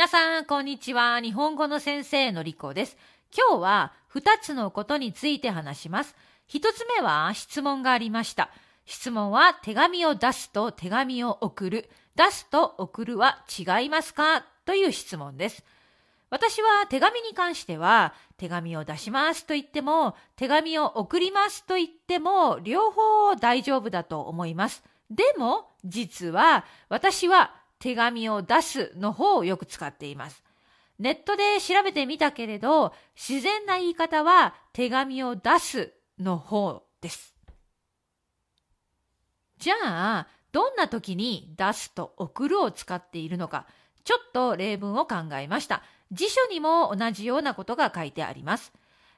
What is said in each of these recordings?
皆さん、こんにちは。日本語の先生のりこです。今日は2つのことについて話します。1つ目は質問がありました。質問は手紙を出すと手紙を送る。出すと送るは違いますかという質問です。私は手紙に関しては手紙を出しますと言っても手紙を送りますと言っても両方大丈夫だと思います。でも実は私は手紙を出すの方をよく使っています。ネットで調べてみたけれど、自然な言い方は手紙を出すの方です。じゃあ、どんな時に出すと送るを使っているのか、ちょっと例文を考えました。辞書にも同じようなことが書いてあります。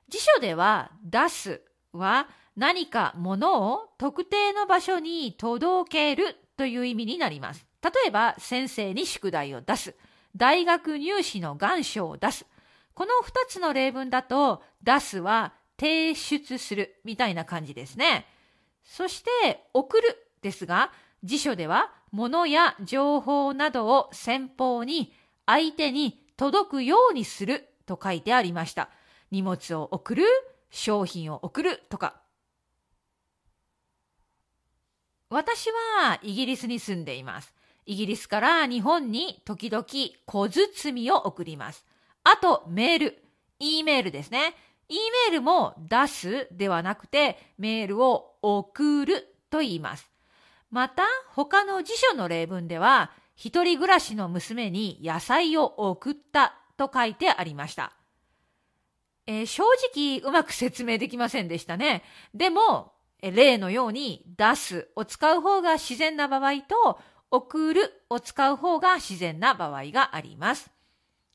辞書では出すは何か物を特定の場所に届けるという意味になります。例えば先生に宿題を出す、大学入試の願書を出す。この2つの例文だと、出すは提出するみたいな感じですね。そして、送るですが、辞書では物や情報などを先方に相手に届くようにすると書いてありました。荷物を送る、商品を送るとか。私はイギリスに住んでいます。イギリスから日本に時々小包を送ります。あと、メール。E メールですね。E メールも出すではなくて、メールを送ると言います。また、他の辞書の例文では、一人暮らしの娘に野菜を送ったと書いてありました。えー、正直、うまく説明できませんでしたね。でも、例のように出すを使う方が自然な場合と、送るを使う方が自然な場合があります。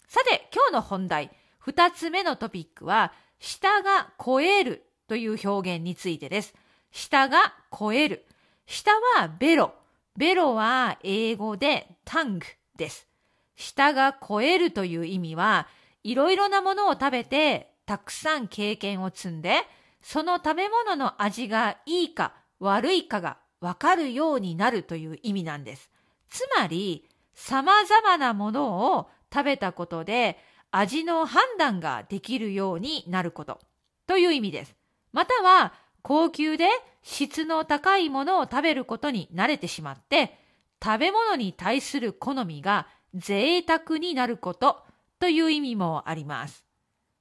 さて、今日の本題、二つ目のトピックは、舌が超えるという表現についてです。舌が超える。舌はベロ。ベロは英語でタングです。舌が超えるという意味は、いろいろなものを食べて、たくさん経験を積んで、その食べ物の味がいいか悪いかがわかるようになるという意味なんです。つまり、様々なものを食べたことで味の判断ができるようになることという意味です。または、高級で質の高いものを食べることに慣れてしまって、食べ物に対する好みが贅沢になることという意味もあります。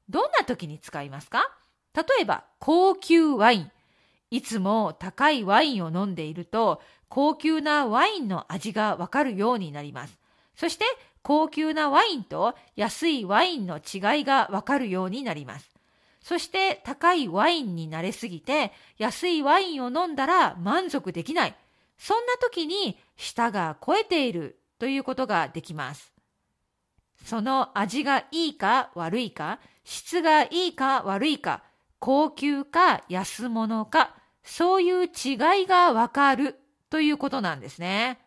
どんな時に使いますか例えば、高級ワイン。いつも高いワインを飲んでいると、高級なワインの味がわかるようになります。そして、高級なワインと安いワインの違いがわかるようになります。そして高いワインに慣れすぎて安いワインを飲んだら満足できない。そんな時に舌が肥えているということができます。その味がいいか悪いか、質がいいか悪いか、高級か安物か、そういう違いがわかるということなんですね。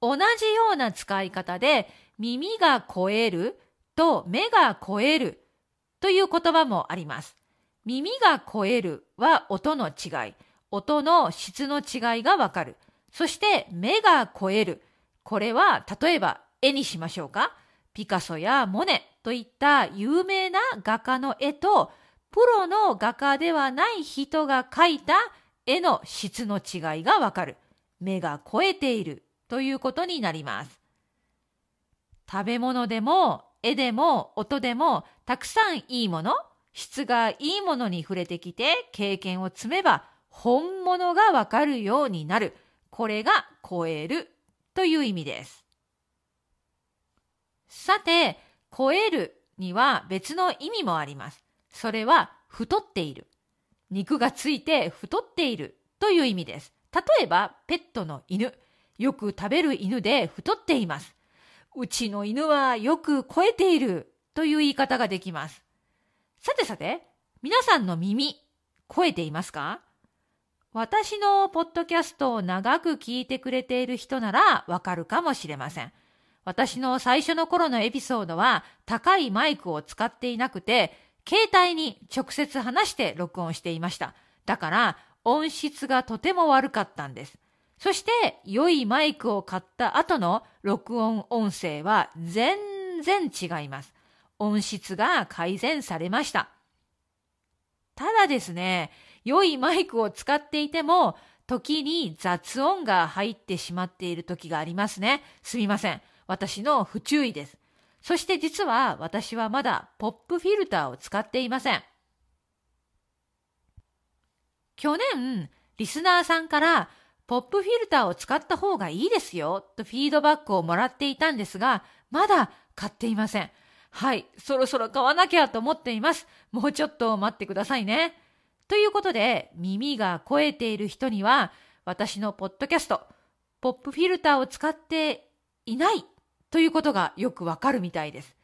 同じような使い方で、耳が超えると目が超えるという言葉もあります。耳が超えるは音の違い、音の質の違いがわかる。そして目が超える。これは例えば絵にしましょうか。ピカソやモネといった有名な画家の絵と、プロの画家ではない人が描いた絵の質の違いがわかる。目が肥えているということになります。食べ物でも絵でも音でもたくさんいいもの、質がいいものに触れてきて経験を積めば本物がわかるようになる。これが超えるという意味です。さて、超えるには別の意味もあります。それは、太っている。肉がついて太っているという意味です。例えば、ペットの犬。よく食べる犬で太っています。うちの犬はよく肥えているという言い方ができます。さてさて、皆さんの耳、超えていますか私のポッドキャストを長く聞いてくれている人ならわかるかもしれません。私の最初の頃のエピソードは高いマイクを使っていなくて、携帯に直接話して録音していました。だから音質がとても悪かったんです。そして良いマイクを買った後の録音音声は全然違います。音質が改善されました。ただですね、良いマイクを使っていても時に雑音が入ってしまっている時がありますね。すみません。私の不注意です。そして実は私はまだポップフィルターを使っていません。去年、リスナーさんからポップフィルターを使った方がいいですよとフィードバックをもらっていたんですが、まだ買っていません。はい、そろそろ買わなきゃと思っています。もうちょっと待ってくださいね。ということで、耳が肥えている人には、私のポッドキャスト、ポップフィルターを使っていないということがよくわかるみたいです。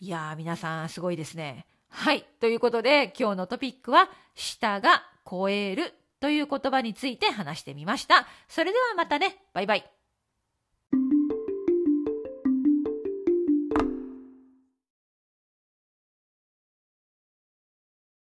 いやー皆さんすごいですね。はい。ということで今日のトピックは舌が超えるという言葉について話してみました。それではまたね。バイバイ。